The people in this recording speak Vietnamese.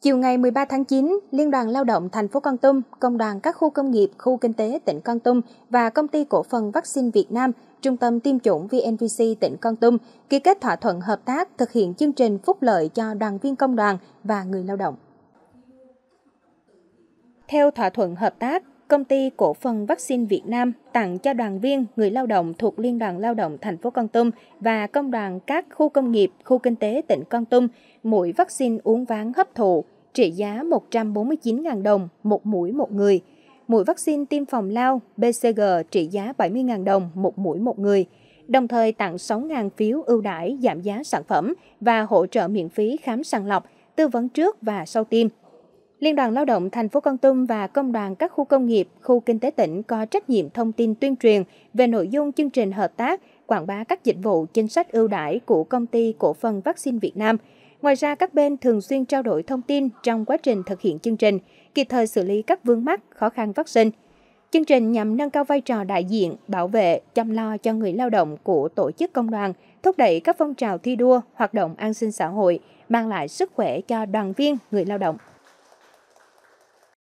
Chiều ngày 13 tháng 9, Liên đoàn Lao động thành phố Con Tum, Công đoàn các khu công nghiệp, khu kinh tế tỉnh Con Tum và Công ty Cổ phần Vaccine Việt Nam, Trung tâm Tiêm chủng VNVC tỉnh Con Tum ký kết thỏa thuận hợp tác thực hiện chương trình phúc lợi cho đoàn viên công đoàn và người lao động. Theo thỏa thuận hợp tác, Công ty Cổ phần Vaccine Việt Nam tặng cho đoàn viên, người lao động thuộc Liên đoàn Lao động thành phố Con Tum và công đoàn các khu công nghiệp, khu kinh tế tỉnh Con Tum mũi vaccine uống ván hấp thụ trị giá 149.000 đồng một mũi một người. Mũi vaccine tiêm phòng lao BCG trị giá 70.000 đồng một mũi một người đồng thời tặng 6.000 phiếu ưu đãi giảm giá sản phẩm và hỗ trợ miễn phí khám sàng lọc, tư vấn trước và sau tiêm. Liên đoàn Lao động thành phố Con Tum và công đoàn các khu công nghiệp, khu kinh tế tỉnh có trách nhiệm thông tin tuyên truyền về nội dung chương trình hợp tác, quảng bá các dịch vụ chính sách ưu đãi của công ty cổ phần vaccine Việt Nam. Ngoài ra, các bên thường xuyên trao đổi thông tin trong quá trình thực hiện chương trình, kịp thời xử lý các vướng mắc, khó khăn vaccine. Chương trình nhằm nâng cao vai trò đại diện, bảo vệ, chăm lo cho người lao động của tổ chức công đoàn, thúc đẩy các phong trào thi đua, hoạt động an sinh xã hội, mang lại sức khỏe cho đoàn viên, người lao động.